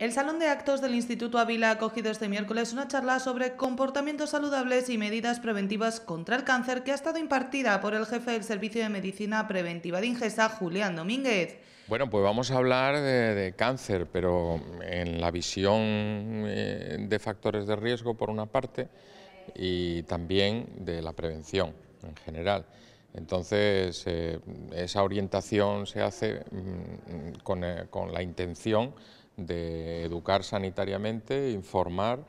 El Salón de Actos del Instituto Ávila ha acogido este miércoles una charla sobre comportamientos saludables y medidas preventivas contra el cáncer que ha estado impartida por el jefe del Servicio de Medicina Preventiva de Ingesa, Julián Domínguez. Bueno, pues vamos a hablar de, cáncer, pero en la visión eh, de factores de riesgo por una parte y también de la prevención en general. Entonces, eh, esa orientación se hace mm, eh, con la intención de educar sanitariamente, informar,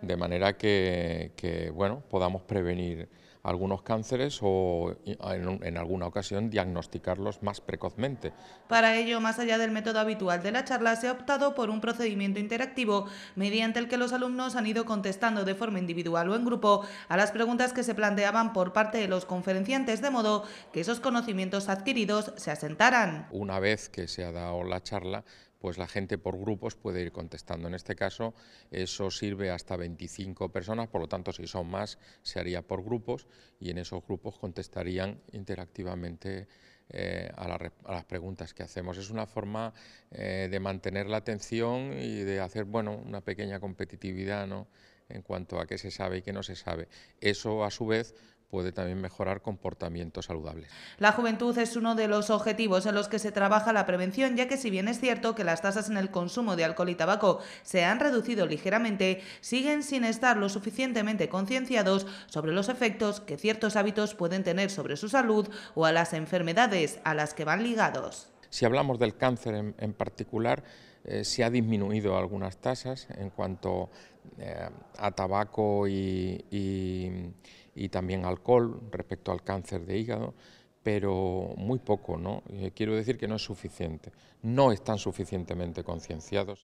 de manera que, bueno, podamos prevenir algunos cánceres o en, en, alguna ocasión diagnosticarlos más precozmente. Para ello, más allá del método habitual de la charla, se ha optado por un procedimiento interactivo mediante el que los alumnos han ido contestando de forma individual o en grupo a las preguntas que se planteaban por parte de los conferenciantes, de modo que esos conocimientos adquiridos se asentaran. Una vez que se ha dado la charla, pues la gente por grupos puede ir contestando. En este caso, eso sirve hasta 25 personas, por lo tanto, si son más, se haría por grupos y en esos grupos contestarían interactivamente eh, a, las preguntas que hacemos. Es una forma eh, de mantener la atención y de hacer bueno, una pequeña competitividad ¿no? en cuanto a qué se sabe y qué no se sabe. Eso, a su vez, puede también mejorar comportamientos saludables. La juventud es uno de los objetivos en los que se trabaja la prevención, ya que si bien es cierto que las tasas en el consumo de alcohol y tabaco se han reducido ligeramente, siguen sin estar lo suficientemente concienciados sobre los efectos que ciertos hábitos pueden tener sobre su salud o a las enfermedades a las que van ligados. Si hablamos del cáncer en, particular, eh, se ha disminuido algunas tasas en cuanto eh, a tabaco y y también alcohol respecto al cáncer de hígado, pero muy poco, ¿no? Eh, quiero decir que no es suficiente, no están suficientemente concienciados.